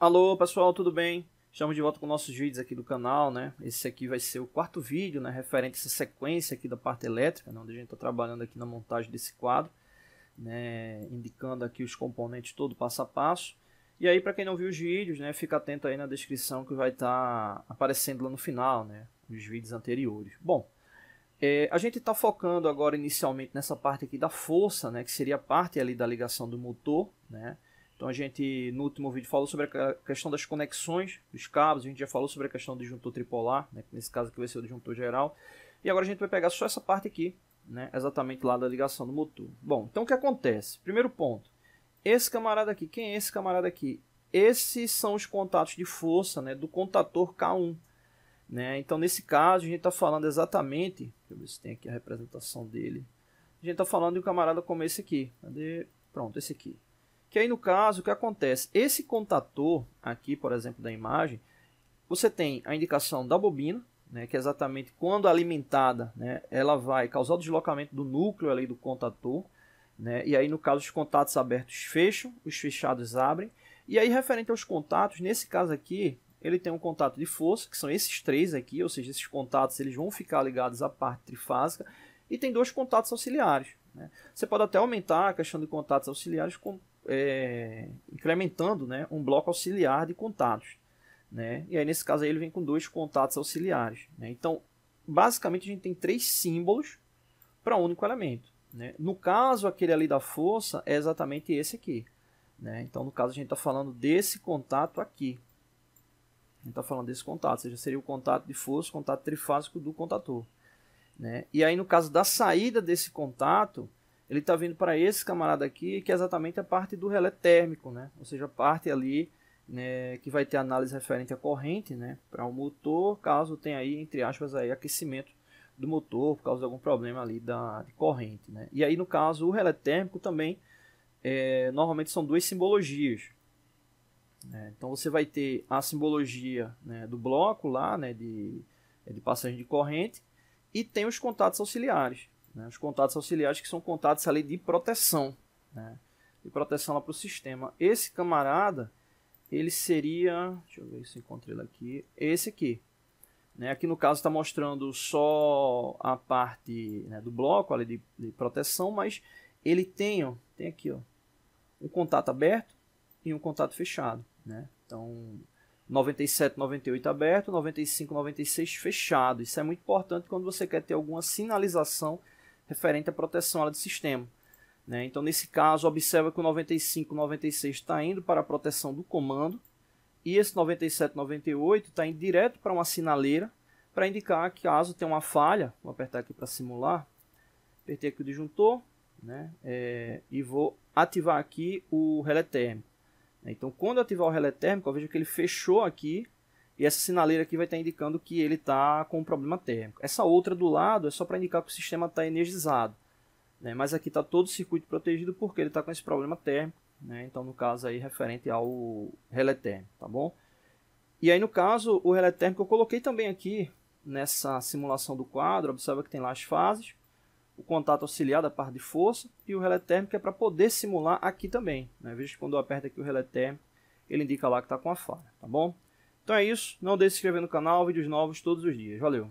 Alô pessoal, tudo bem? Estamos de volta com nossos vídeos aqui do canal, né? Esse aqui vai ser o quarto vídeo, né? Referente a essa sequência aqui da parte elétrica, né? onde a gente está trabalhando aqui na montagem desse quadro, né? Indicando aqui os componentes todo passo a passo. E aí, para quem não viu os vídeos, né? Fica atento aí na descrição que vai estar tá aparecendo lá no final, né? Os vídeos anteriores. Bom, é, a gente está focando agora inicialmente nessa parte aqui da força, né? Que seria a parte ali da ligação do motor, né? Então a gente no último vídeo falou sobre a questão das conexões dos cabos, a gente já falou sobre a questão do disjuntor tripolar, né, nesse caso aqui vai ser o disjuntor geral. E agora a gente vai pegar só essa parte aqui, né, exatamente lá da ligação do motor. Bom, então o que acontece? Primeiro ponto, esse camarada aqui, quem é esse camarada aqui? Esses são os contatos de força né, do contator K1. Né? Então, nesse caso, a gente está falando exatamente. Deixa eu ver se tem aqui a representação dele. A gente está falando de um camarada como esse aqui. Cadê? Pronto, esse aqui. Que aí, no caso, o que acontece? Esse contator aqui, por exemplo, da imagem, você tem a indicação da bobina, né, que é exatamente quando alimentada, né, ela vai causar o deslocamento do núcleo ali do contator, né, e aí no caso os contatos abertos fecham, os fechados abrem, e aí referente aos contatos, nesse caso aqui, ele tem um contato de força, que são esses três aqui, ou seja, esses contatos eles vão ficar ligados à parte trifásica, e tem dois contatos auxiliares. Né. Você pode até aumentar a questão de contatos auxiliares com é, incrementando né, um bloco auxiliar de contatos. Né? E aí, nesse caso, aí, ele vem com dois contatos auxiliares. Né? Então, basicamente, a gente tem três símbolos para um único elemento. Né? No caso, aquele ali da força é exatamente esse aqui. Né? Então, no caso, a gente está falando desse contato aqui. A gente está falando desse contato, ou seja, seria o contato de força, o contato trifásico do contator. Né? E aí, no caso da saída desse contato, ele está vindo para esse camarada aqui, que é exatamente a parte do relé térmico, né? Ou seja, a parte ali né, que vai ter análise referente à corrente, né? Para o motor, caso tenha aí, entre aspas, aí, aquecimento do motor por causa de algum problema ali da de corrente, né? E aí, no caso, o relé térmico também, é, normalmente são duas simbologias. Né? Então, você vai ter a simbologia né, do bloco lá, né? De, é, de passagem de corrente e tem os contatos auxiliares, né? Os contatos auxiliares que são contatos ali de proteção, né? de proteção lá para o sistema. Esse camarada, ele seria, deixa eu ver se encontrei ele aqui, esse aqui. Né? Aqui no caso está mostrando só a parte né, do bloco ali de, de, proteção, mas ele tem, ó, tem aqui ó, um contato aberto e um contato fechado. Né? Então, 97, 98 aberto, 95, 96 fechado. Isso é muito importante quando você quer ter alguma sinalização referente à proteção de sistema. Né? Então, nesse caso, observa que o 95, 96 está indo para a proteção do comando e esse 97, 98 está indo direto para uma sinaleira para indicar que caso tenha uma falha, vou apertar aqui para simular, apertei aqui o disjuntor né? É, e vou ativar aqui o relé térmico. Então, quando eu ativar o relé térmico, eu vejo que ele fechou aqui e essa sinaleira aqui vai estar tá indicando que ele está com um problema térmico. Essa outra do lado é só para indicar que o sistema está energizado. Né? Mas aqui está todo o circuito protegido porque ele está com esse problema térmico. Né? Então, no caso aí, referente ao relé térmico, tá bom? E aí, no caso, o relé térmico eu coloquei também aqui nessa simulação do quadro. Observa que tem lá as fases, o contato auxiliar da parte de força e o relé térmico é para poder simular aqui também. Né? Veja que quando eu aperto aqui o relé térmico, ele indica lá que está com a falha, tá bom? Então é isso, não deixe de se inscrever no canal, vídeos novos todos os dias. Valeu!